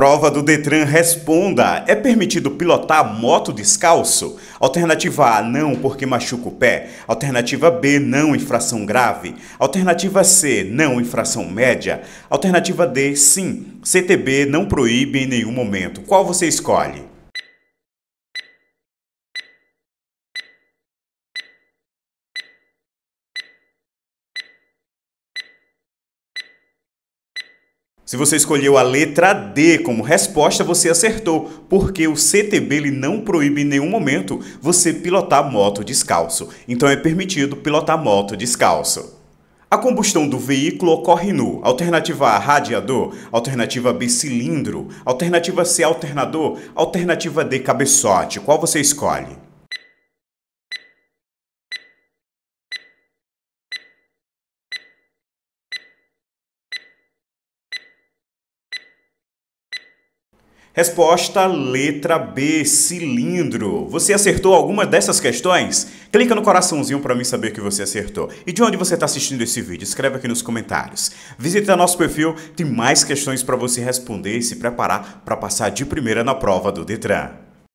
Prova do Detran responda: é permitido pilotar moto descalço? Alternativa A: não, porque machuca o pé. Alternativa B: não, infração grave. Alternativa C: não, infração média. Alternativa D: sim. CTB não proíbe em nenhum momento. Qual você escolhe? Se você escolheu a letra D como resposta, você acertou, porque o CTB ele não proíbe em nenhum momento você pilotar moto descalço. Então é permitido pilotar moto descalço. A combustão do veículo ocorre no alternativa A radiador, alternativa B cilindro, alternativa C alternador, alternativa D cabeçote. Qual você escolhe? Resposta letra B, cilindro. Você acertou alguma dessas questões? Clica no coraçãozinho para mim saber que você acertou. E de onde você está assistindo esse vídeo? Escreve aqui nos comentários. Visita nosso perfil, tem mais questões para você responder e se preparar para passar de primeira na prova do Detran.